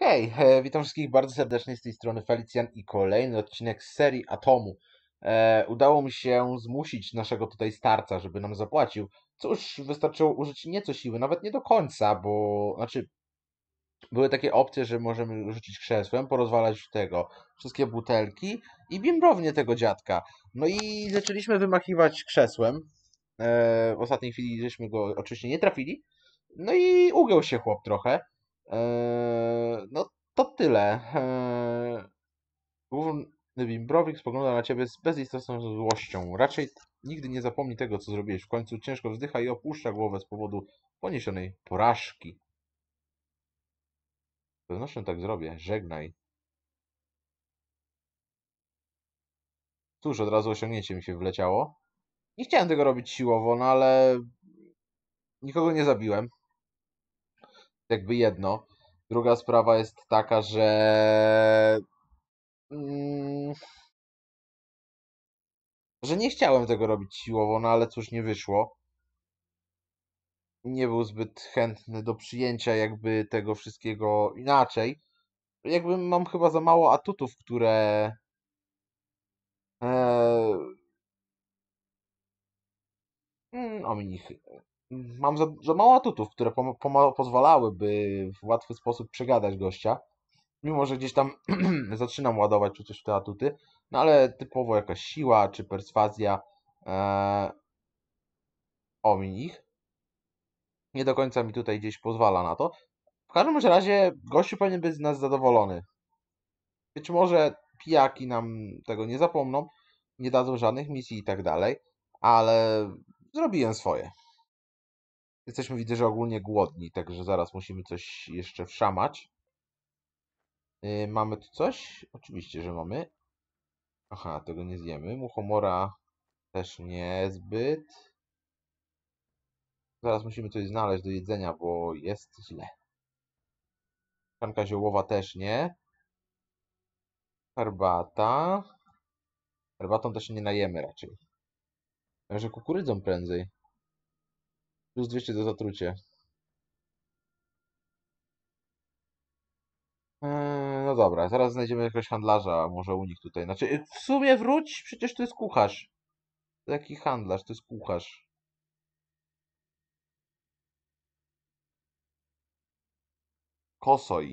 Hej, witam wszystkich bardzo serdecznie z tej strony Felicjan i kolejny odcinek z serii Atomu. E, udało mi się zmusić naszego tutaj starca, żeby nam zapłacił. Cóż, wystarczyło użyć nieco siły, nawet nie do końca, bo znaczy były takie opcje, że możemy rzucić krzesłem, porozwalać tego wszystkie butelki i bimbrownie tego dziadka. No i zaczęliśmy wymachiwać krzesłem. E, w ostatniej chwili żeśmy go oczywiście nie trafili. No i ugiął się chłop trochę. Eee, no to tyle. Główny eee, Wimbrowicz spogląda na ciebie z bezistotną złością. Raczej nigdy nie zapomni tego, co zrobiłeś. W końcu ciężko wzdycha i opuszcza głowę z powodu poniesionej porażki. Z pewnością tak zrobię. Żegnaj. Cóż, od razu osiągnięcie mi się wleciało. Nie chciałem tego robić siłowo, no ale nikogo nie zabiłem jakby jedno. Druga sprawa jest taka, że. Mm, że nie chciałem tego robić siłowo, no ale cóż, nie wyszło. Nie był zbyt chętny do przyjęcia jakby tego wszystkiego inaczej. Jakby mam chyba za mało atutów, które. Eee... o mnichy mam za, za mało atutów, które pozwalałyby w łatwy sposób przegadać gościa. Mimo, że gdzieś tam zaczynam ładować przecież te atuty, no ale typowo jakaś siła czy perswazja e, omiń ich. Nie do końca mi tutaj gdzieś pozwala na to. W każdym razie gościu powinien być z nas zadowolony. Być może pijaki nam tego nie zapomną, nie dadzą żadnych misji i tak dalej, ale zrobiłem swoje. Jesteśmy, widzę, że ogólnie głodni, także zaraz musimy coś jeszcze wszamać. Yy, mamy tu coś? Oczywiście, że mamy. Aha, tego nie zjemy. Muchomora też niezbyt. Zaraz musimy coś znaleźć do jedzenia, bo jest źle. Szklanka ziołowa też nie. Herbata. Herbatą też nie najemy raczej. Że kukurydzą prędzej. Plus 200 do zatrucie. Eee, no dobra, zaraz znajdziemy jakiegoś handlarza, może u nich tutaj. Znaczy, y, w sumie wróć, przecież to jest kucharz. Jaki handlarz, to jest kucharz. Kosoj.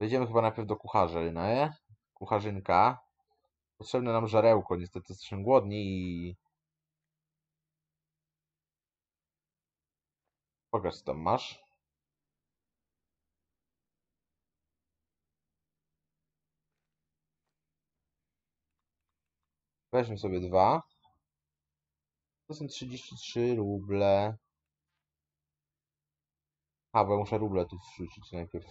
Wejdziemy chyba najpierw do kucharzyny. Kucharzynka. Potrzebne nam żarełko, niestety jesteśmy głodni i Pokaż, co tam masz. Weźmy sobie dwa. To są 33 ruble. A, bo ja muszę ruble tu wrzucić najpierw.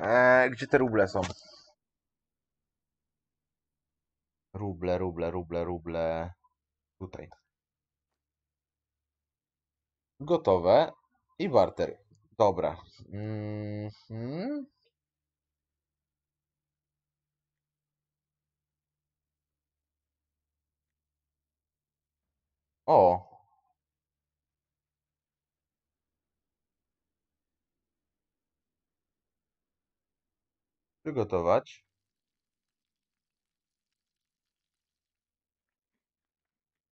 Eee, gdzie te ruble są? Ruble, ruble, ruble, ruble. Tutaj. Gotowe. I barter. Dobra. Mm -hmm. O. Przygotować.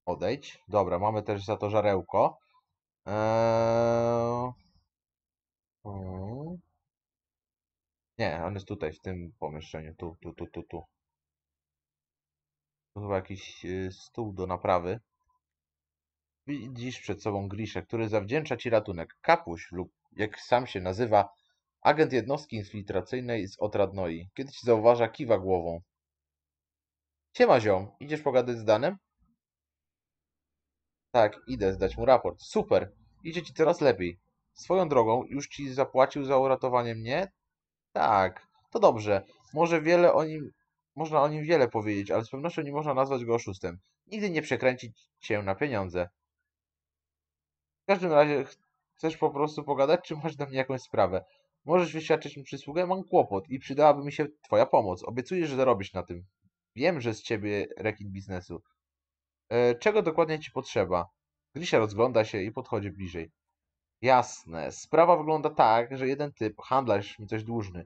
Odejdź. Dobra, mamy też za to żarełko. Eee... Mm. Nie, on jest tutaj, w tym pomieszczeniu. Tu, tu, tu, tu, tu. Tu chyba jakiś y, stół do naprawy. Widzisz przed sobą Griszę, który zawdzięcza ci ratunek. Kapuś lub, jak sam się nazywa, agent jednostki infiltracyjnej z Otradnoi. Kiedy ci zauważa, kiwa głową. Siema ziom, idziesz pogadać z Danem? Tak, idę zdać mu raport. Super! Idzie ci teraz lepiej. Swoją drogą, już ci zapłacił za uratowanie mnie? Tak, to dobrze. Może wiele o nim... Można o nim wiele powiedzieć, ale z pewnością nie można nazwać go oszustem. Nigdy nie przekręcić cię na pieniądze. W każdym razie, chcesz po prostu pogadać, czy masz do mnie jakąś sprawę? Możesz wyświadczyć mi przysługę? Mam kłopot i przydałaby mi się twoja pomoc. Obiecuję, że zarobisz na tym. Wiem, że z ciebie rekin biznesu. E, czego dokładnie ci potrzeba? Grisia rozgląda się i podchodzi bliżej. Jasne. Sprawa wygląda tak, że jeden typ, handlarz, mi coś dłużny.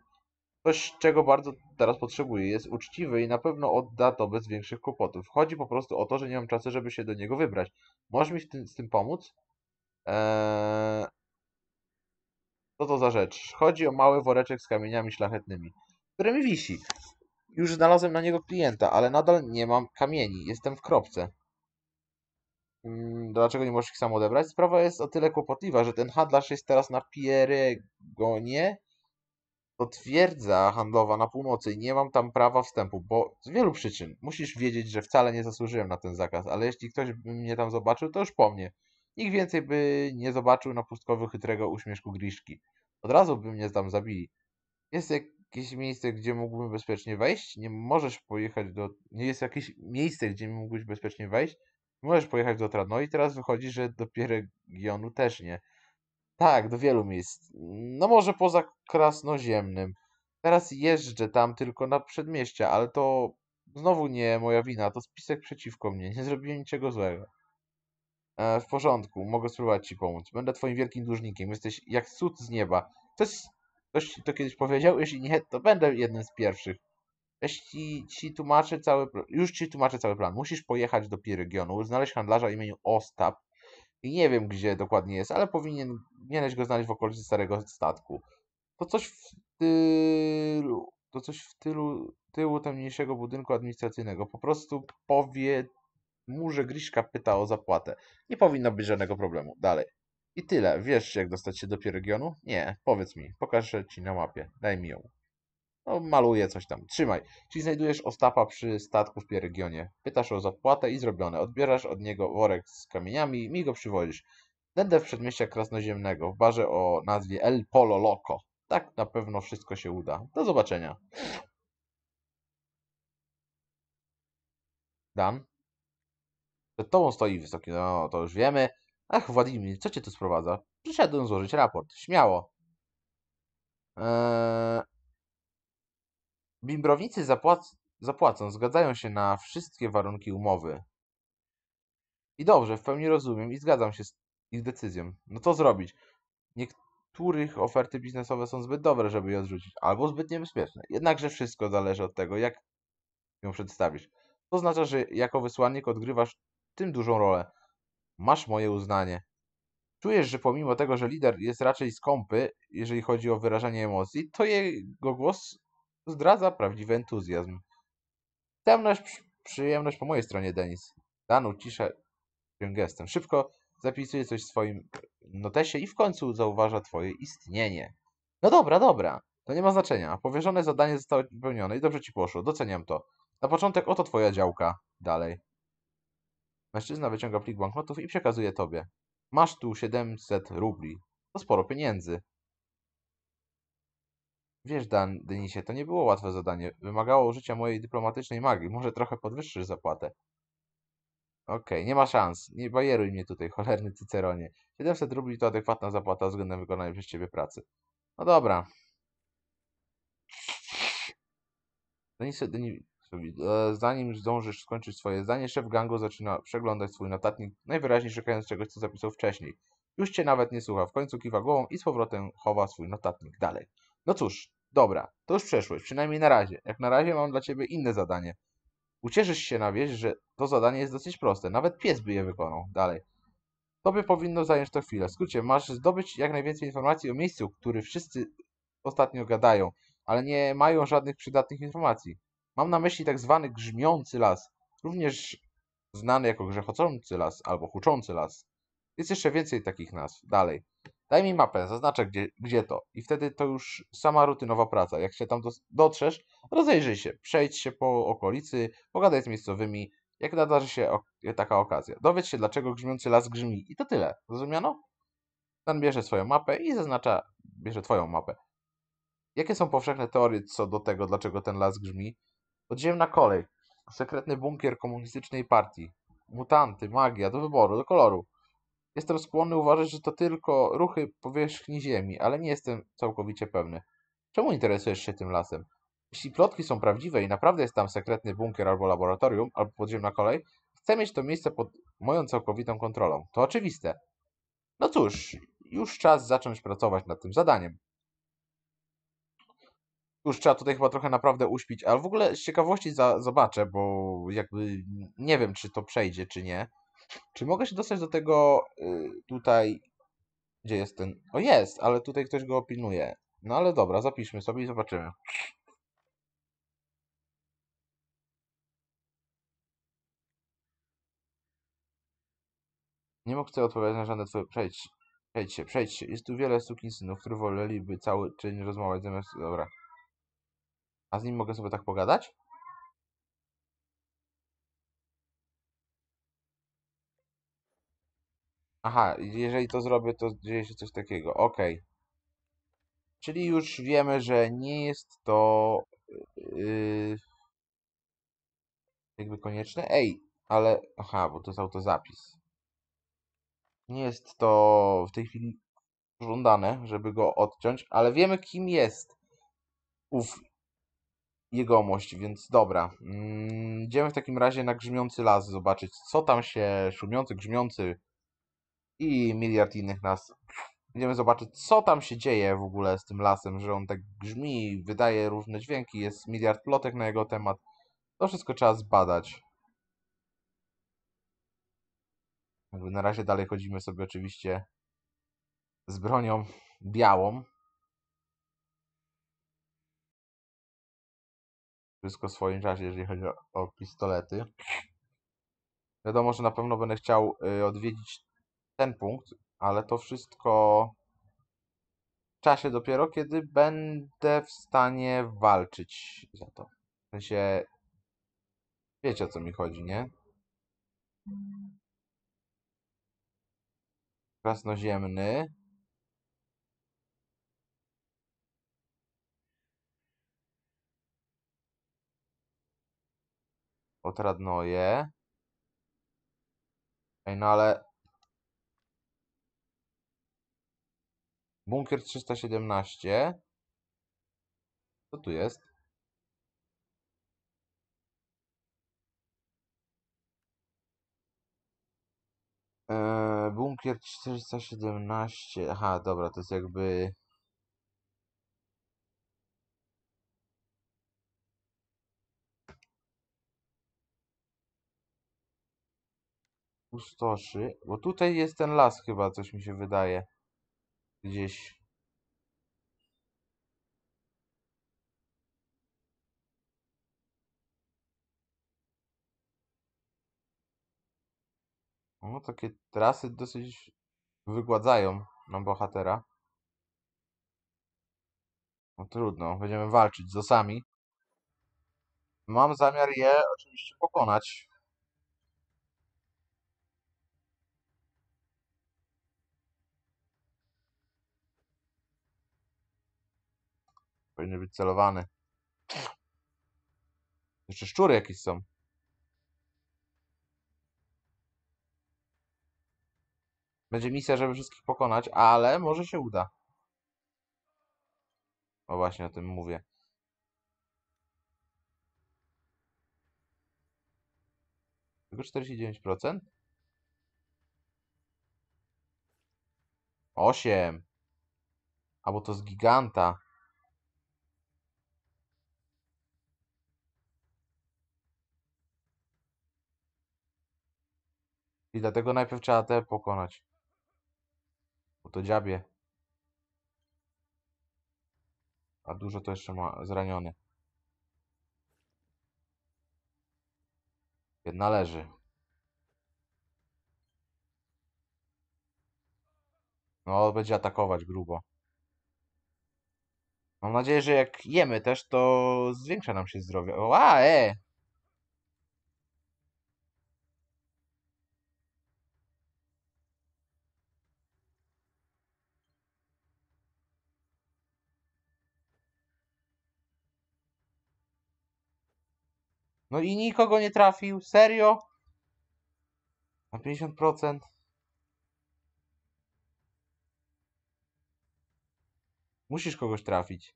Coś, czego bardzo teraz potrzebuję, jest uczciwy i na pewno odda to bez większych kłopotów. Chodzi po prostu o to, że nie mam czasu, żeby się do niego wybrać. Możesz mi tym, z tym pomóc? Eee... Co to za rzecz? Chodzi o mały woreczek z kamieniami szlachetnymi, mi wisi. Już znalazłem na niego klienta, ale nadal nie mam kamieni. Jestem w kropce. Mm, dlaczego nie możesz ich sam odebrać? Sprawa jest o tyle kłopotliwa, że ten handlarz jest teraz na Pieregonie. To twierdza handlowa na północy i nie mam tam prawa wstępu, bo z wielu przyczyn. Musisz wiedzieć, że wcale nie zasłużyłem na ten zakaz, ale jeśli ktoś by mnie tam zobaczył, to już po mnie. Nikt więcej by nie zobaczył na pustkowy chytrego uśmieszku Griszki. Od razu by mnie tam zabili. Jest jakieś miejsce, gdzie mógłbym bezpiecznie wejść? Nie możesz pojechać do... Nie jest jakieś miejsce, gdzie mógłbyś bezpiecznie wejść? Możesz pojechać do Tradno i teraz wychodzi, że do regionu też nie. Tak, do wielu miejsc. No może poza krasnoziemnym. Teraz jeżdżę tam tylko na przedmieścia, ale to znowu nie moja wina, to spisek przeciwko mnie. Nie zrobiłem niczego złego. E, w porządku, mogę spróbować ci pomóc. Będę twoim wielkim dłużnikiem. Jesteś jak cud z nieba. Ktoś, ktoś to kiedyś powiedział? Jeśli nie, to będę jednym z pierwszych. Weź ci, ci tłumaczę cały Już ci tłumaczę cały plan. Musisz pojechać do Piregionu, znaleźć handlarza imieniu Ostap. I nie wiem, gdzie dokładnie jest, ale powinien powinieneś go znaleźć w okolicy starego statku. To coś w tylu... To coś w tylu, tyłu tamniejszego budynku administracyjnego. Po prostu powie mu, że Griszka pyta o zapłatę. Nie powinno być żadnego problemu. Dalej. I tyle. Wiesz, jak dostać się do Piregionu? Nie. Powiedz mi. Pokażę ci na mapie. Daj mi ją no, maluje coś tam, trzymaj. Czyli znajdujesz Ostapa przy statku w Pierygionie. Pytasz o zapłatę i zrobione. Odbierasz od niego worek z kamieniami i mi go przywozisz. Będę w przedmieściach Krasnoziemnego, w barze o nazwie El Polo Loco. Tak na pewno wszystko się uda. Do zobaczenia. Dan? Przed tobą stoi wysoki, no to już wiemy. Ach, Władimir, co cię tu sprowadza? Przyszedłem złożyć raport. Śmiało. Eee... Bimbrownicy zapłacą, zgadzają się na wszystkie warunki umowy. I dobrze, w pełni rozumiem i zgadzam się z ich decyzją. No to zrobić. Niektórych oferty biznesowe są zbyt dobre, żeby je odrzucić, albo zbyt niebezpieczne. Jednakże wszystko zależy od tego, jak ją przedstawisz. To oznacza, że jako wysłannik odgrywasz tym dużą rolę. Masz moje uznanie. Czujesz, że pomimo tego, że lider jest raczej skąpy, jeżeli chodzi o wyrażanie emocji, to jego głos zdradza prawdziwy entuzjazm. Temnaż przyjemność po mojej stronie, Denis. Danu ciszę tym gestem. Szybko zapisuje coś w swoim notesie i w końcu zauważa twoje istnienie. No dobra, dobra. To nie ma znaczenia. Powierzone zadanie zostało wypełnione i dobrze ci poszło. Doceniam to. Na początek oto twoja działka. Dalej. Mężczyzna wyciąga plik banknotów i przekazuje tobie. Masz tu 700 rubli. To sporo pieniędzy. Wiesz, Dan, Denisie, to nie było łatwe zadanie. Wymagało użycia mojej dyplomatycznej magii. Może trochę podwyższysz zapłatę. Okej, okay, nie ma szans. Nie bajeruj mnie tutaj, cholerny cyceronie. 700 rubli to adekwatna zapłata względem wykonania przez ciebie pracy. No dobra. Denisie, Denisie, Zanim zdążysz skończyć swoje zdanie, szef gangu zaczyna przeglądać swój notatnik, najwyraźniej szukając czegoś, co zapisał wcześniej. Już cię nawet nie słucha, w końcu kiwa głową i z powrotem chowa swój notatnik dalej. No cóż, Dobra, to już przeszłość, przynajmniej na razie. Jak na razie mam dla ciebie inne zadanie. Ucieszysz się na wieść, że to zadanie jest dosyć proste. Nawet pies by je wykonał. Dalej. Tobie powinno zająć to chwilę. W skrócie, masz zdobyć jak najwięcej informacji o miejscu, który wszyscy ostatnio gadają, ale nie mają żadnych przydatnych informacji. Mam na myśli tak zwany grzmiący las, również znany jako grzechocący las albo huczący las. Jest jeszcze więcej takich nazw. Dalej. Daj mi mapę, zaznaczę gdzie, gdzie to. I wtedy to już sama rutynowa praca. Jak się tam dotrzesz, rozejrzyj się, przejdź się po okolicy, pogadaj z miejscowymi, jak nadarzy się taka okazja. Dowiedz się, dlaczego grzmiący las grzmi. I to tyle. Zrozumiano? Stan bierze swoją mapę i zaznacza, bierze twoją mapę. Jakie są powszechne teorie co do tego, dlaczego ten las grzmi? Podziemna kolej, sekretny bunkier komunistycznej partii, mutanty, magia, do wyboru, do koloru. Jestem skłonny uważać, że to tylko ruchy powierzchni Ziemi, ale nie jestem całkowicie pewny. Czemu interesujesz się tym lasem? Jeśli plotki są prawdziwe i naprawdę jest tam sekretny bunkier albo laboratorium, albo podziemna kolej, chcę mieć to miejsce pod moją całkowitą kontrolą. To oczywiste. No cóż, już czas zacząć pracować nad tym zadaniem. Już trzeba tutaj chyba trochę naprawdę uśpić, ale w ogóle z ciekawości za, zobaczę, bo jakby nie wiem, czy to przejdzie, czy nie. Czy mogę się dostać do tego y, tutaj, gdzie jest ten... O, jest, ale tutaj ktoś go opinuje. No ale dobra, zapiszmy sobie i zobaczymy. Nie mogę tutaj odpowiadać na żadne twoje... Przejdź. Przejdź się, przejdź się. Jest tu wiele synów, którzy woleliby cały czyń rozmawiać zamiast... Dobra. A z nim mogę sobie tak pogadać? Aha, jeżeli to zrobię, to dzieje się coś takiego. Ok. Czyli już wiemy, że nie jest to yy, jakby konieczne. Ej, ale... Aha, bo to jest autozapis. Nie jest to w tej chwili żądane, żeby go odciąć, ale wiemy, kim jest ów jegomość, więc dobra. Mm, idziemy w takim razie na grzmiący las zobaczyć, co tam się... Szumiący, grzmiący i miliard innych nas. Będziemy zobaczyć, co tam się dzieje w ogóle z tym lasem, że on tak grzmi, wydaje różne dźwięki, jest miliard plotek na jego temat. To wszystko trzeba zbadać. Jakby na razie dalej chodzimy sobie oczywiście z bronią białą. Wszystko w swoim czasie, jeżeli chodzi o, o pistolety. Wiadomo, że na pewno będę chciał y, odwiedzić ten punkt, ale to wszystko w czasie dopiero, kiedy będę w stanie walczyć za to. W sensie, wiecie o co mi chodzi, nie? Krasnoziemny. Otradnoje. Ej, no ale Bunkier 317. Co tu jest? Eee, bunkier 417. Aha, dobra, to jest jakby... ustoszy, Bo tutaj jest ten las chyba, coś mi się wydaje gdzieś No, takie trasy dosyć wygładzają nam bohatera. No trudno, będziemy walczyć z osami. Mam zamiar je oczywiście pokonać. Powinny być celowane. Jeszcze szczury jakieś są. Będzie misja, żeby wszystkich pokonać, ale może się uda. O właśnie o tym mówię. Tylko 49%? 8. Albo to z giganta. I dlatego najpierw trzeba te pokonać. Bo to dziabie. A dużo to jeszcze ma zraniony. Należy. No, będzie atakować grubo. Mam nadzieję, że jak jemy też, to zwiększa nam się zdrowie. O, a, e! No i nikogo nie trafił. Serio? Na 50%. Musisz kogoś trafić.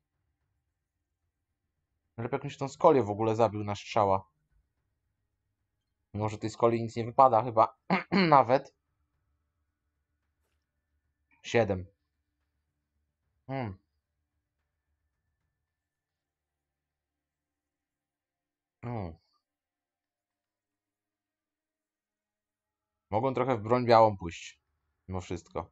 lepiej jakąś tą skolię w ogóle zabił na strzała. Może tej skoli nic nie wypada chyba nawet. 7. Hmm. Hmm. Mogą trochę w broń białą pójść. Mimo wszystko.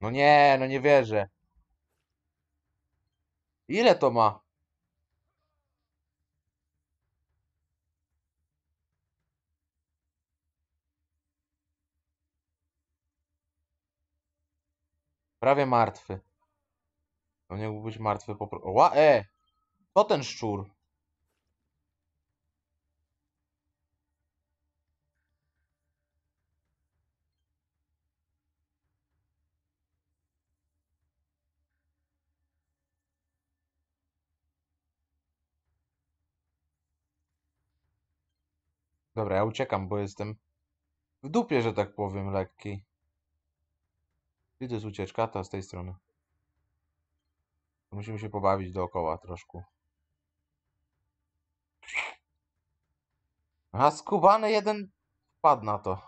No nie, no nie wierzę. Ile to ma? Prawie martwy. On nie mógł być martwy po prostu. e! To ten szczur. Dobra, ja uciekam, bo jestem w dupie, że tak powiem, lekki. Widzę to jest ucieczka? to z tej strony. Musimy się pobawić dookoła troszkę. A skubany jeden wpadł na to.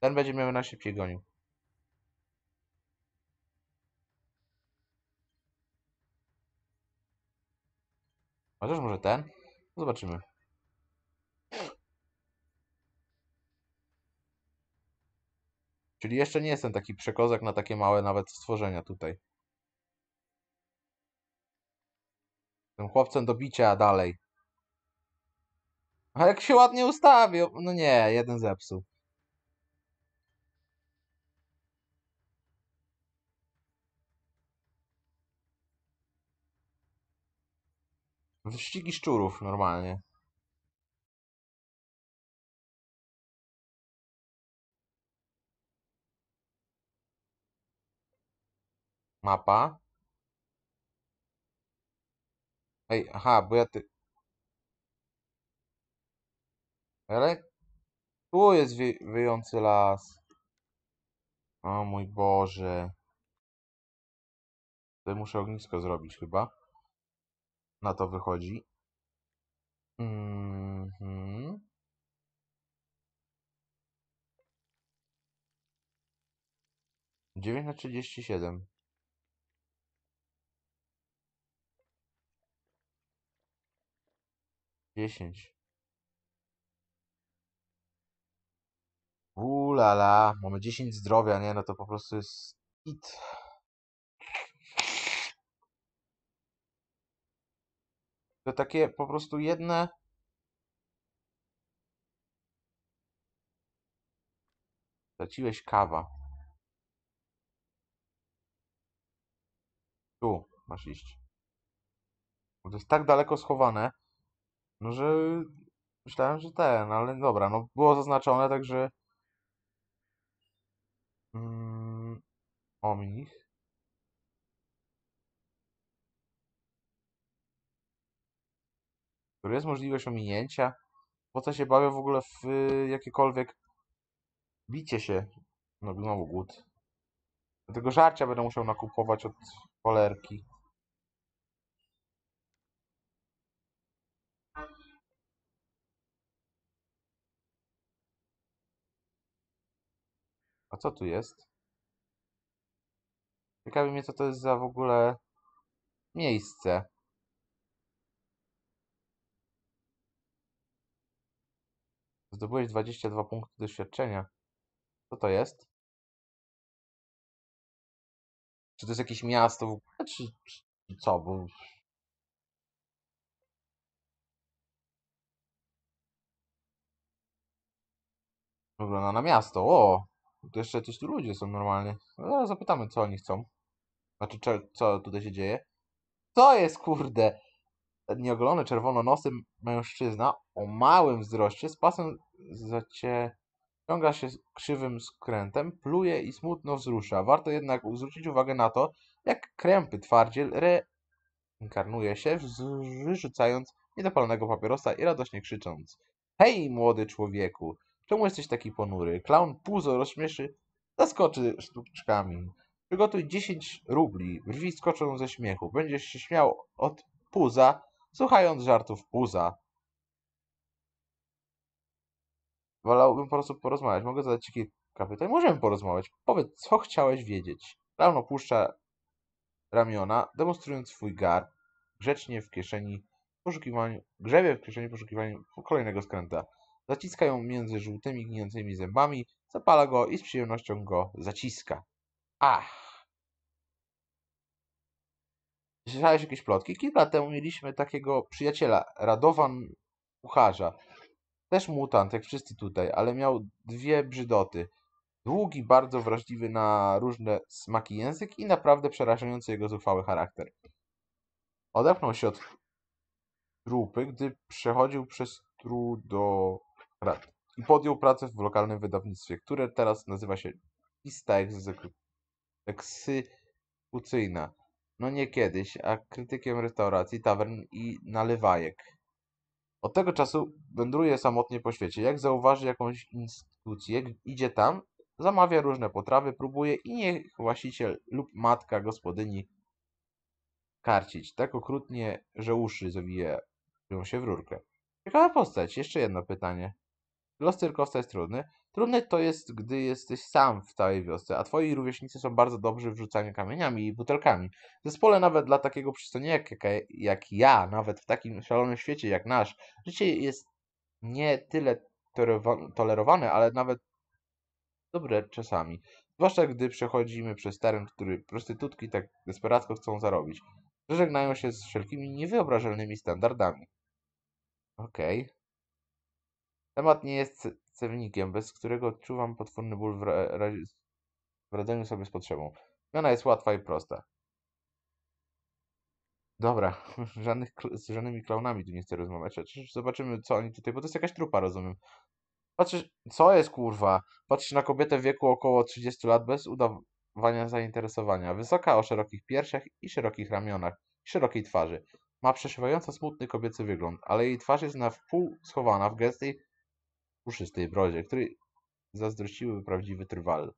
Ten będzie mnie szybciej gonił. Chociaż może ten? No zobaczymy. Czyli jeszcze nie jestem taki przekozak na takie małe nawet stworzenia tutaj. Tym chłopcem do bicia dalej. A jak się ładnie ustawił? No nie, jeden zepsuł. Wyścigi szczurów normalnie. Mapa. Ej, aha, bo ja ty... Ale... Tu jest wy wyjący las. O mój Boże. Tutaj muszę ognisko zrobić chyba. Na to wychodzi. Mhm. Mm Dziewięć na trzydzieści siedem. dziesięć. Ulala, mamy 10 zdrowia, nie? No to po prostu jest To takie po prostu jedne... Straciłeś kawa. Tu masz iść. Bo to jest tak daleko schowane. No, że myślałem, że ten, ale dobra, no było zaznaczone, także mm, omin Tu jest możliwość ominięcia. Po co się bawię w ogóle w y, jakiekolwiek bicie się? No znowu głód. Dlatego żarcia będę musiał nakupować od polerki. Co tu jest? Ciekawi mnie, co to jest za w ogóle miejsce. Zdobyłeś 22 punkty doświadczenia. Co to jest? Czy to jest jakieś miasto w ogóle, czy, czy co? Bo... Wygląda na miasto, o! To jeszcze coś tu ludzie są normalnie. No zaraz zapytamy, co oni chcą. Znaczy, co, co tutaj się dzieje. To jest, kurde, nieogolony czerwono-nosy mężczyzna o małym wzroście z pasem ciąga się krzywym skrętem, pluje i smutno wzrusza. Warto jednak zwrócić uwagę na to, jak krępy twardziel reinkarnuje się, wyrzucając niedopalonego papierosa i radośnie krzycząc. Hej, młody człowieku! Czemu jesteś taki ponury? Klaun Puzo rozśmieszy, zaskoczy sztuczkami. Przygotuj 10 rubli. Brwi skoczą ze śmiechu. Będziesz się śmiał od Puza, słuchając żartów Puza. Wolałbym po prostu porozmawiać. Mogę zadać ci kilka pytań? Możemy porozmawiać. Powiedz, co chciałeś wiedzieć. Klaun opuszcza ramiona, demonstrując swój garb. Grzecznie w kieszeni poszukiwaniu, grzebie w kieszeni poszukiwaniu kolejnego skręta. Zaciska ją między żółtymi, gnijącymi zębami, zapala go i z przyjemnością go zaciska. Ach! Słyszałeś jakieś plotki? Kilka lat temu mieliśmy takiego przyjaciela, Radowan Kucharza. Też mutant, jak wszyscy tutaj, ale miał dwie brzydoty. Długi, bardzo wrażliwy na różne smaki język i naprawdę przerażający jego zuchwały charakter. Odepnął się od trupy, gdy przechodził przez trudo i podjął pracę w lokalnym wydawnictwie, które teraz nazywa się Lista Egzekucyjna. No nie kiedyś, a krytykiem restauracji, tawern i nalewajek. Od tego czasu wędruje samotnie po świecie. Jak zauważy jakąś instytucję, idzie tam, zamawia różne potrawy, próbuje i niech właściciel lub matka gospodyni karcić. Tak okrutnie, że uszy zawijają się w rurkę. Ciekawa postać. Jeszcze jedno pytanie. Los cyrkowca jest trudny. Trudne to jest, gdy jesteś sam w całej wiosce, a twoi rówieśnicy są bardzo dobrzy w rzucaniu kamieniami i butelkami. W zespole nawet dla takiego przystojniaka jak, jak ja, nawet w takim szalonym świecie jak nasz, życie jest nie tyle tolerowane, ale nawet dobre czasami. Zwłaszcza gdy przechodzimy przez teren, który prostytutki tak desperacko chcą zarobić. Żegnają się z wszelkimi niewyobrażalnymi standardami. Okej. Okay. Temat nie jest cewnikiem, bez którego odczuwam potworny ból w, ra w radzeniu sobie z potrzebą. Zmiana jest łatwa i prosta. Dobra, żadnych, z żadnymi klaunami tu nie chcę rozmawiać. Zobaczymy, co oni tutaj, bo to jest jakaś trupa, rozumiem. Patrzysz, co jest kurwa? Patrzysz na kobietę w wieku około 30 lat bez udawania zainteresowania. Wysoka, o szerokich piersiach i szerokich ramionach i szerokiej twarzy. Ma przeszywająco smutny kobiecy wygląd, ale jej twarz jest na wpół schowana w gęstej puszystej brodzie, której zazdrościłyby prawdziwy trwal.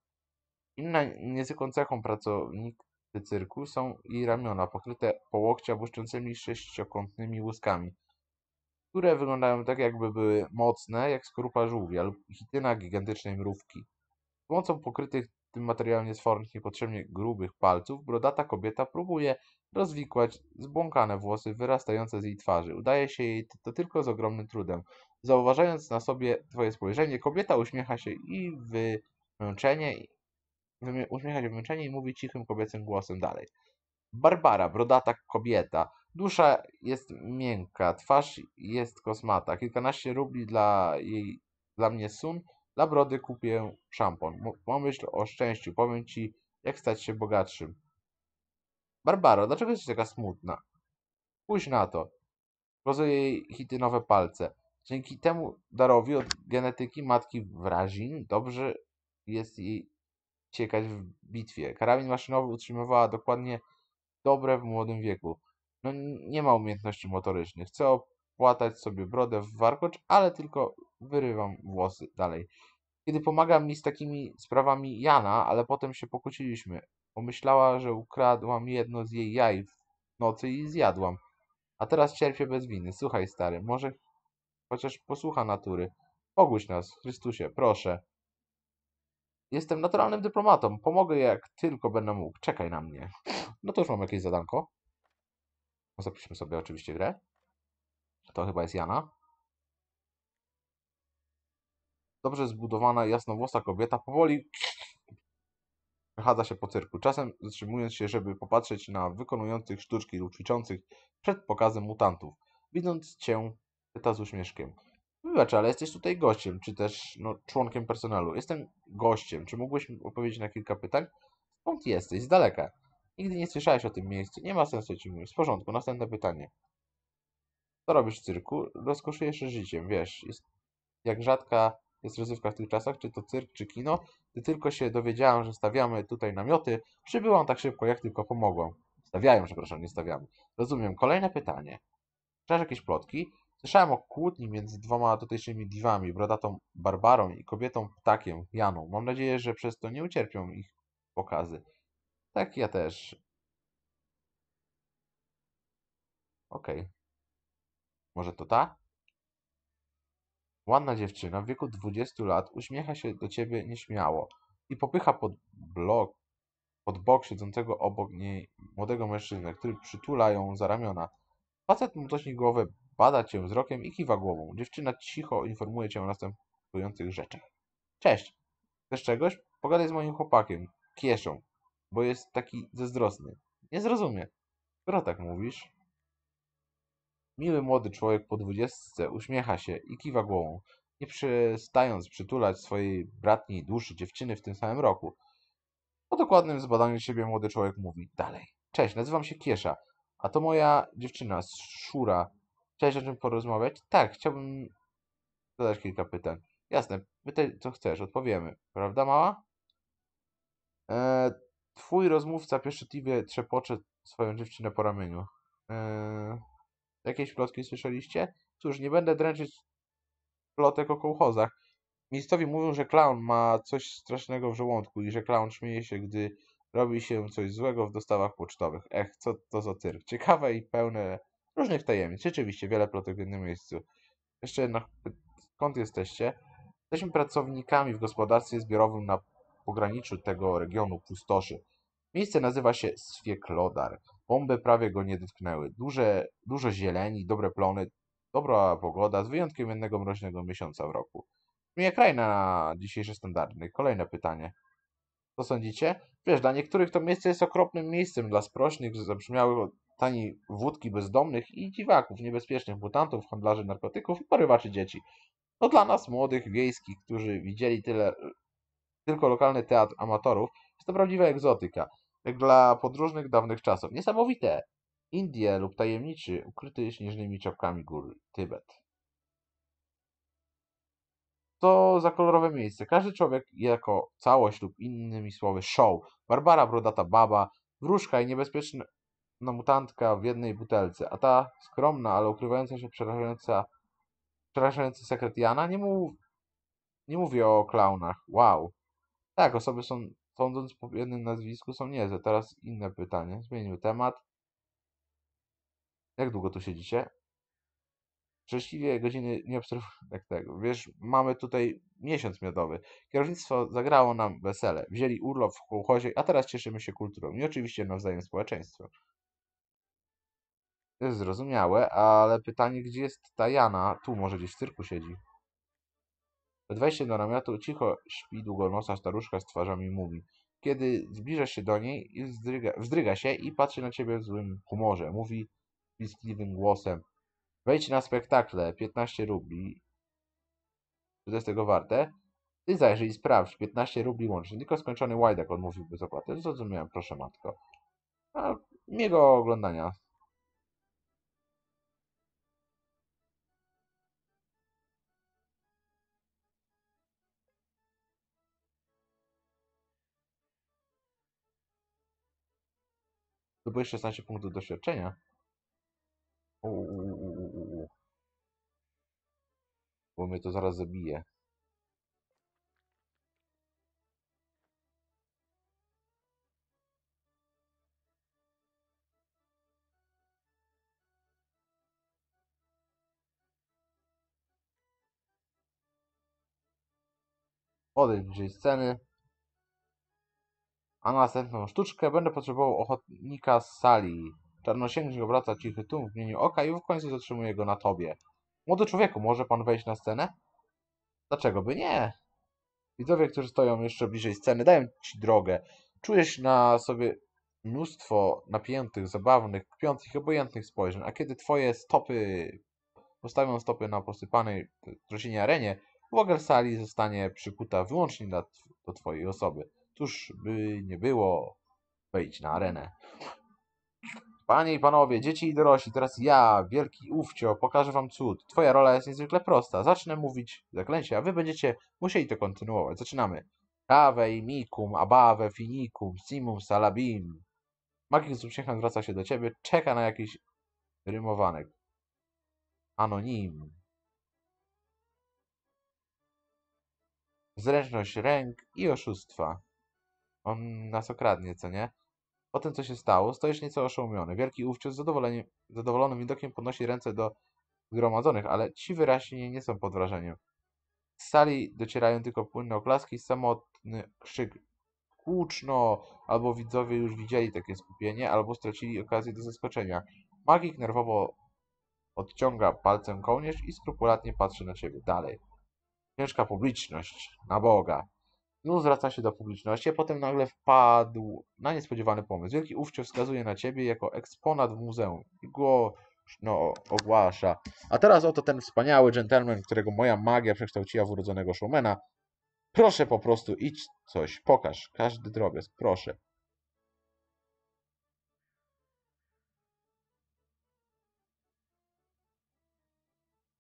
Inna niezwykłą cechą pracownicy cyrku są jej ramiona, pokryte po łokcia błyszczącymi sześciokątnymi łuskami, które wyglądają tak, jakby były mocne, jak skorupa żółwia lub hityna gigantycznej mrówki. Z pomocą pokrytych tym materiałem niesfornych, niepotrzebnie grubych palców, brodata kobieta próbuje rozwikłać zbłąkane włosy wyrastające z jej twarzy. Udaje się jej to tylko z ogromnym trudem. Zauważając na sobie twoje spojrzenie, kobieta uśmiecha się i wymęczenie, uśmiecha się wymęczenie i mówi cichym kobiecym głosem dalej. Barbara, brodata kobieta. Dusza jest miękka, twarz jest kosmata. Kilkanaście rubli dla jej, dla mnie sun, dla brody kupię szampon. Pomyśl o szczęściu, powiem ci, jak stać się bogatszym. Barbara, dlaczego jesteś taka smutna? Pójdź na to. Rozuję jej hitynowe palce. Dzięki temu darowi od genetyki matki Wrazin dobrze jest jej ciekać w bitwie. Karabin maszynowy utrzymywała dokładnie dobre w młodym wieku. No, nie ma umiejętności motorycznych. Chcę opłatać sobie brodę w warkocz, ale tylko wyrywam włosy dalej. Kiedy pomaga mi z takimi sprawami Jana, ale potem się pokłóciliśmy. Pomyślała, że ukradłam jedno z jej jaj w nocy i zjadłam. A teraz cierpię bez winy. Słuchaj, stary, może chociaż posłucha natury. Ogłuś nas, Chrystusie, proszę. Jestem naturalnym dyplomatą. Pomogę jak tylko będę mógł. Czekaj na mnie. No to już mam jakieś zadanko. No zapiszmy sobie oczywiście grę. To chyba jest Jana. Dobrze zbudowana, jasnowłosa kobieta powoli przechadza się po cyrku, czasem zatrzymując się, żeby popatrzeć na wykonujących sztuczki lub ćwiczących przed pokazem mutantów. Widząc cię, Pyta z uśmieszkiem. Wybacz, ale jesteś tutaj gościem, czy też no, członkiem personelu. Jestem gościem. Czy mógłbyś mi odpowiedzieć na kilka pytań? Skąd jesteś? Z daleka. Nigdy nie słyszałeś o tym miejscu. Nie ma sensu ci mówić. W porządku, następne pytanie. Co robisz w cyrku? Rozkoszujesz się życiem, wiesz. Jest, jak rzadka jest rozrywka w tych czasach, czy to cyrk, czy kino. Gdy tylko się dowiedziałam, że stawiamy tutaj namioty, przybyłam tak szybko, jak tylko pomogłam. Stawiają, przepraszam, nie stawiamy. Rozumiem. Kolejne pytanie. Czytasz jakieś plotki? Słyszałem o kłótni między dwoma tutejszymi diwami, brodatą Barbarą i kobietą ptakiem, Janą. Mam nadzieję, że przez to nie ucierpią ich pokazy. Tak, ja też. Okej. Okay. Może to ta? Ładna dziewczyna w wieku 20 lat uśmiecha się do ciebie nieśmiało i popycha pod blok, pod bok siedzącego obok niej młodego mężczyznę, który przytula ją za ramiona. Facet mu tośni głowę Bada cię wzrokiem i kiwa głową. Dziewczyna cicho informuje cię o następujących rzeczach. Cześć. Chcesz czegoś? Pogadaj z moim chłopakiem, Kieszą, bo jest taki zazdrosny. Nie zrozumie. Skoro tak mówisz? Miły młody człowiek po dwudziestce uśmiecha się i kiwa głową, nie przestając przytulać swojej bratniej duszy dziewczyny w tym samym roku. Po dokładnym zbadaniu siebie młody człowiek mówi dalej. Cześć, nazywam się Kiesza, a to moja dziewczyna, Szura, Chciałeś o czym porozmawiać? Tak, chciałbym zadać kilka pytań. Jasne, pytaj co chcesz, odpowiemy. Prawda, mała? E, twój rozmówca pieszczotliwie trzepocze swoją dziewczynę po ramieniu. Eee, jakieś plotki słyszeliście? Cóż, nie będę dręczyć plotek o kołchozach. Miejscowi mówią, że clown ma coś strasznego w żołądku i że clown śmieje się, gdy robi się coś złego w dostawach pocztowych. Ech, co to za tyrk. Ciekawe i pełne różnych tajemnic. Rzeczywiście, wiele plotek w jednym miejscu. Jeszcze jedno, skąd jesteście? Jesteśmy pracownikami w gospodarstwie zbiorowym na pograniczu tego regionu pustoszy. Miejsce nazywa się Swieklodar. Bomby prawie go nie dotknęły. Duże, dużo zieleni, dobre plony, dobra pogoda, z wyjątkiem jednego mroźnego miesiąca w roku. Mnie kraj na dzisiejsze standardy. Kolejne pytanie. Co sądzicie? Wiesz, dla niektórych to miejsce jest okropnym miejscem, dla sprośnych, zabrzmiałych taniej wódki bezdomnych i dziwaków, niebezpiecznych mutantów, handlarzy narkotyków i porywaczy dzieci. To no dla nas, młodych wiejskich, którzy widzieli tyle, tylko lokalny teatr amatorów, jest to prawdziwa egzotyka, jak dla podróżnych dawnych czasów. Niesamowite! Indie lub tajemniczy, ukryty śnieżnymi czapkami gór Tybet. Co za kolorowe miejsce. Każdy człowiek jako całość lub innymi słowy show. Barbara Brodata Baba, wróżka i niebezpieczny na mutantka w jednej butelce, a ta skromna, ale ukrywająca się przerażająca, przerażający sekret Jana nie, mówi nie mówi o klaunach. Wow. Tak, osoby są, sądząc po jednym nazwisku, są niezłe. Teraz inne pytanie. Zmienił temat. Jak długo tu siedzicie? Szczęśliwie godziny nie obserwuję tego. Wiesz, mamy tutaj miesiąc miodowy. Kierownictwo zagrało nam wesele. Wzięli urlop w kołchozie, a teraz cieszymy się kulturą i oczywiście nawzajem społeczeństwem jest Zrozumiałe, ale pytanie, gdzie jest ta Jana? Tu może gdzieś w cyrku siedzi. Wejdźcie do namiotu cicho śpi długonosa staruszka z twarzami mówi. Kiedy zbliżasz się do niej, wzdryga, wzdryga się i patrzy na ciebie w złym humorze. Mówi piskliwym głosem. Wejdź na spektakle, 15 rubli. Czy to jest tego warte? Ty zajrzyj i sprawdź, 15 rubli łącznie. Tylko skończony łajdak odmówił bez opłaty. Zrozumiałem, proszę matko. A, miłego oglądania. Zdobyłeś 16 punktów doświadczenia. Uuu. Bo mnie to zaraz zabije. Odejdź z ceny. A na następną sztuczkę będę potrzebował ochotnika z sali. Czarnosiężnik obraca cichy tłum w mieniu oka i w końcu zatrzymuje go na tobie. Młody człowieku, może pan wejść na scenę? Dlaczego by nie? Widzowie, którzy stoją jeszcze bliżej sceny, dają ci drogę. Czujesz na sobie mnóstwo napiętych, zabawnych, kpiących, obojętnych spojrzeń, a kiedy twoje stopy postawią stopy na posypanej trosinie arenie, błoger sali zostanie przykuta wyłącznie do twojej osoby. Tuż by nie było. Wejdź na arenę. Panie i panowie, dzieci i dorośli, teraz ja, wielki ówcio, pokażę wam cud. Twoja rola jest niezwykle prosta. Zacznę mówić zaklęcie, a wy będziecie musieli to kontynuować. Zaczynamy. Kawej, mikum, abawę, finikum, simum, salabim. Magik z uśmiechem zwraca się do ciebie, czeka na jakiś rymowanek. Anonim. Zręczność ręk i oszustwa. On nas okradnie, co nie? Po tym, co się stało, stoisz nieco oszołomiony. Wielki Ówczyk z zadowolonym widokiem podnosi ręce do zgromadzonych, ale ci wyraźnie nie są pod wrażeniem. Z sali docierają tylko płynne oklaski i samotny krzyk kłuczno, albo widzowie już widzieli takie skupienie, albo stracili okazję do zaskoczenia. Magik nerwowo odciąga palcem kołnierz i skrupulatnie patrzy na siebie dalej. Ciężka publiczność, na Boga. Znów zwraca się do publiczności, a potem nagle wpadł na niespodziewany pomysł. Wielki Ówcio wskazuje na ciebie jako eksponat w muzeum i no ogłasza. A teraz oto ten wspaniały gentleman, którego moja magia przekształciła w urodzonego showmana. Proszę po prostu idź coś, pokaż każdy drobiazg, proszę.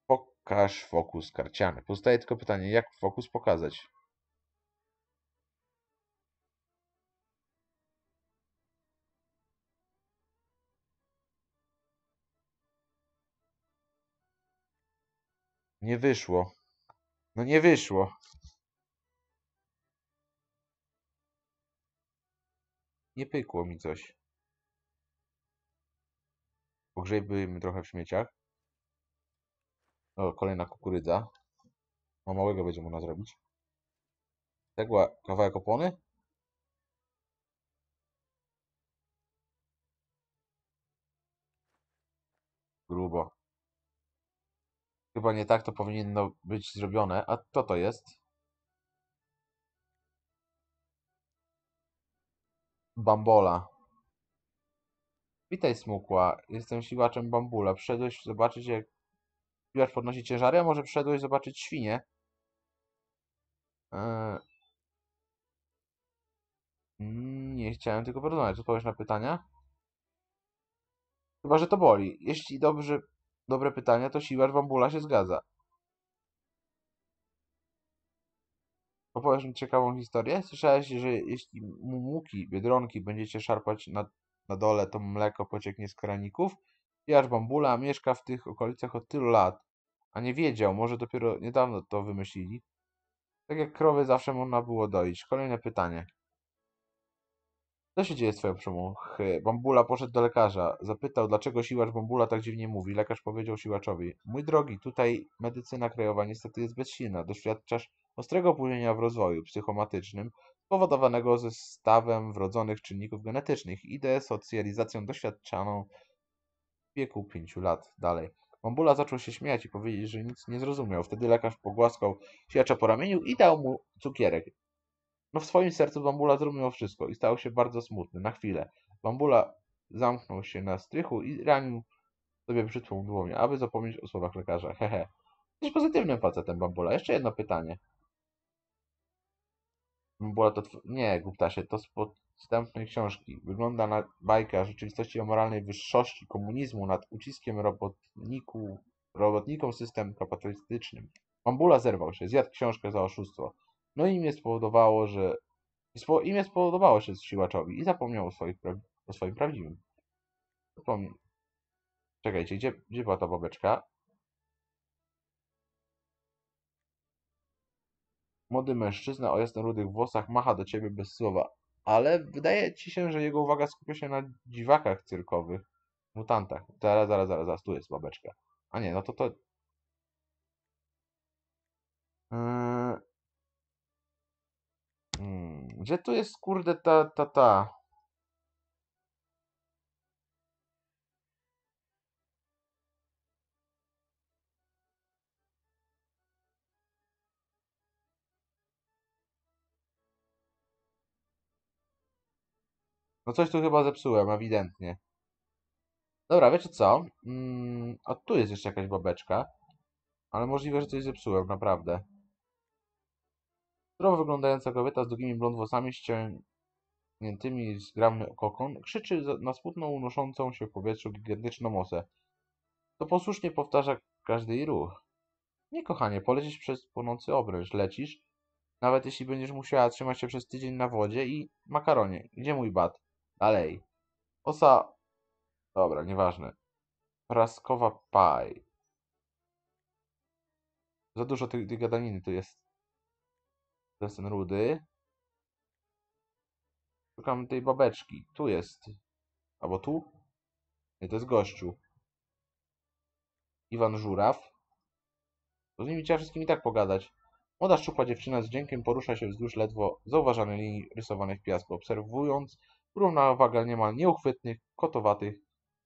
Pokaż fokus karciany. Pozostaje tylko pytanie, jak fokus pokazać? Nie wyszło. No nie wyszło. Nie pykło mi coś. Pogrzebiłem trochę w śmieciach. O, kolejna kukurydza. No małego będzie można zrobić. Cegła, tak, kawałek opony. Grubo. Chyba nie tak to powinno być zrobione. A to to jest? Bambola. Witaj, Smukła. Jestem siłaczem Bambula. Przyszedłeś zobaczyć, jak siłacz podnosi ciężary, a może przyszedłeś zobaczyć świnie? Eee... Nie chciałem tylko porozmawiać. Odpowiesz na pytania? Chyba, że to boli. Jeśli dobrze dobre pytania, to Siwar Wambula się zgadza. Opowiesz mi ciekawą historię? Słyszałeś, że jeśli muki, biedronki będziecie szarpać na, na dole, to mleko pocieknie z kraników? Jasz Bambula mieszka w tych okolicach od tylu lat, a nie wiedział, może dopiero niedawno to wymyślili. Tak jak krowy zawsze można było doić. Kolejne pytanie. Co się dzieje z twoją przemuchy? Bambula poszedł do lekarza. Zapytał, dlaczego siłacz Bambula tak dziwnie mówi. Lekarz powiedział siłaczowi. Mój drogi, tutaj medycyna krajowa niestety jest bezsilna. Doświadczasz ostrego opóźnienia w rozwoju psychomatycznym spowodowanego zestawem wrodzonych czynników genetycznych i desocjalizacją doświadczaną w wieku pięciu lat. Dalej. Bambula zaczął się śmiać i powiedzieć, że nic nie zrozumiał. Wtedy lekarz pogłaskał siłacza po ramieniu i dał mu cukierek. No w swoim sercu Bambula zrobił wszystko i stał się bardzo smutny na chwilę. Bambula zamknął się na strychu i ranił sobie brzytwą dłonią, aby zapomnieć o słowach lekarza. Hehe. Jesteś pozytywnym facetem, Bambula. Jeszcze jedno pytanie. Bambula to... Nie, się, to z podstępnej książki. Wygląda na bajkę rzeczywistości o moralnej wyższości komunizmu nad uciskiem robotników robotnikom system kapitalistycznym. Bambula zerwał się, zjadł książkę za oszustwo. No i mnie spowodowało, że... I mnie spowodowało się z siłaczowi i zapomniał o, swoich o swoim prawdziwym. Zapomniał. Czekajcie, gdzie, gdzie była ta babeczka? Młody mężczyzna o jasnorudych włosach macha do ciebie bez słowa, ale wydaje ci się, że jego uwaga skupia się na dziwakach cyrkowych, mutantach. Zaraz, zaraz, zaraz, zaraz, tu jest babeczka. A nie, no to to... Yy... Gdzie tu jest, kurde, ta, ta, ta? No coś tu chyba zepsułem, ewidentnie. Dobra, wiecie co? Mm, a tu jest jeszcze jakaś babeczka. Ale możliwe, że coś zepsułem, naprawdę. Zdrowo wyglądająca kobieta z długimi blond włosami ściągniętymi z gramy kokon krzyczy na smutną, unoszącą się w powietrzu gigantyczną osę. To posłusznie powtarza każdy jej ruch. Nie, kochanie, polecisz przez płonący obręcz. Lecisz, nawet jeśli będziesz musiała trzymać się przez tydzień na wodzie i makaronie. Gdzie mój bat? Dalej. Osa... Dobra, nieważne. Praskowa paj. Za dużo tej, tej gadaniny tu jest. Teraz ten rudy. Szukam tej babeczki. Tu jest. Albo tu? Nie, to jest gościu. Iwan Żuraw. To z nimi trzeba i tak pogadać. Młoda szczupła dziewczyna z dziękiem porusza się wzdłuż ledwo zauważanej linii rysowanych w piasku, obserwując uwagę niemal nieuchwytnych, kotowatych,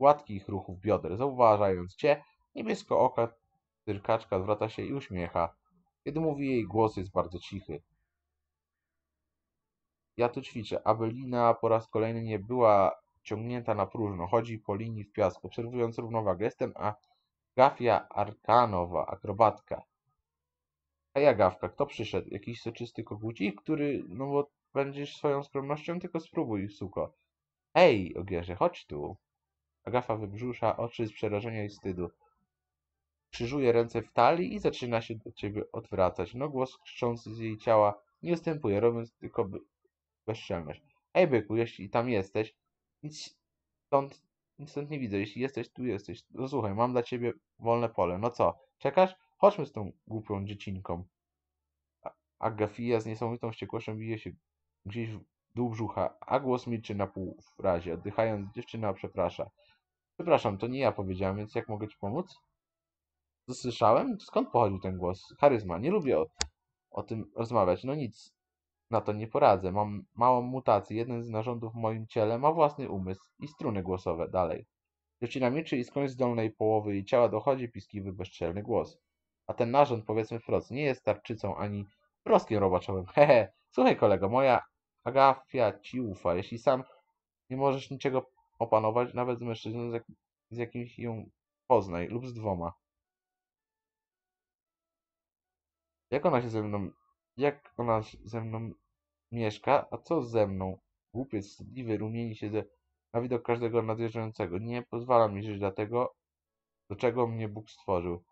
gładkich ruchów bioder. Zauważając cię, niebiesko oka tyrkaczka zwraca się i uśmiecha. Kiedy mówi jej głos jest bardzo cichy. Ja tu ćwiczę, aby lina po raz kolejny nie była ciągnięta na próżno. Chodzi po linii w piasku, obserwując równowagę. Jestem a Gafia Arkanowa, akrobatka. A ja Gawka, kto przyszedł? Jakiś soczysty kogucik, który, no bo będziesz swoją skromnością, tylko spróbuj, suko. Hej, Ogierze, chodź tu. Agafa wybrzusza oczy z przerażenia i wstydu. Krzyżuje ręce w talii i zaczyna się do ciebie odwracać. No głos z jej ciała nie ustępuje, robiąc tylko by bezczelność. Ej, byku, jeśli tam jesteś, nic stąd, nic stąd nie widzę. Jeśli jesteś, tu jesteś. No słuchaj, mam dla ciebie wolne pole. No co, czekasz? Chodźmy z tą głupią dziecinką. Agafia z niesamowitą wściekłością bije się gdzieś w dół brzucha, a głos milczy na pół razie. Oddychając, dziewczyna przeprasza. Przepraszam, to nie ja powiedziałem, więc jak mogę ci pomóc? Słyszałem? Skąd pochodził ten głos? Charyzma. Nie lubię o, o tym rozmawiać. No nic, na to nie poradzę. Mam małą mutację. Jeden z narządów w moim ciele ma własny umysł i struny głosowe. Dalej. Dziewczyna milczy i z z dolnej połowy jej ciała dochodzi piskliwy, bezczelny głos. A ten narząd, powiedzmy wprost, nie jest tarczycą ani rozkiem robaczowym. Hehe. Słuchaj kolego, moja Agafia ci ufa. Jeśli sam nie możesz niczego opanować, nawet z mężczyzną, z, jak z jakimś ją poznaj lub z dwoma. Jak ona się ze mną jak ona ze mną mieszka, a co ze mną? Głupiec, wstydliwy, rumieni się ze... na widok każdego nadjeżdżającego. Nie pozwalam mi żyć dla tego, do czego mnie Bóg stworzył.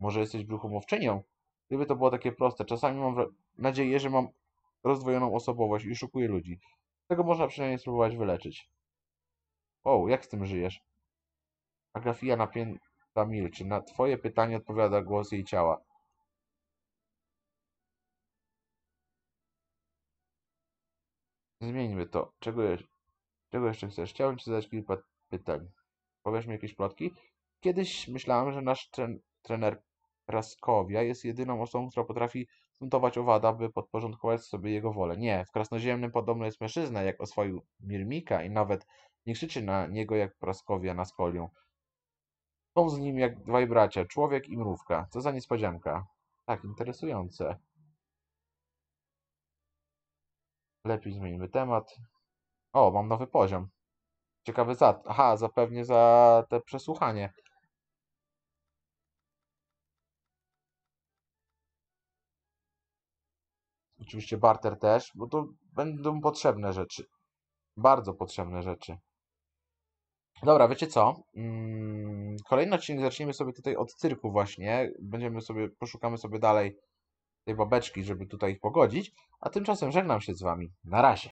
Może jesteś bruchomowczynią? Gdyby to było takie proste. Czasami mam nadzieję, że mam rozdwojoną osobowość i szukuję ludzi. Tego można przynajmniej spróbować wyleczyć. O, jak z tym żyjesz? Agafia napięta milczy. Na twoje pytanie odpowiada głos jej ciała. Zmieńmy to. Czego, je, czego jeszcze chcesz? Chciałem ci zadać kilka pytań. Powiesz mi jakieś plotki? Kiedyś myślałem, że nasz tren, trener Praskowia jest jedyną osobą, która potrafi buntować owada, by podporządkować sobie jego wolę. Nie, w Krasnoziemnym podobno jest mężczyzna, jak oswoił Mirmika i nawet nie krzyczy na niego jak Praskowia na skolią. Są z nim jak dwaj bracia, człowiek i mrówka. Co za niespodzianka. Tak, interesujące. Lepiej zmienimy temat. O, mam nowy poziom. Ciekawy za... Aha, zapewnie za te przesłuchanie. Oczywiście barter też, bo to będą potrzebne rzeczy. Bardzo potrzebne rzeczy. Dobra, wiecie co? Mm, kolejny odcinek zaczniemy sobie tutaj od cyrku właśnie. Będziemy sobie, poszukamy sobie dalej tej babeczki, żeby tutaj ich pogodzić, a tymczasem żegnam się z Wami. Na razie.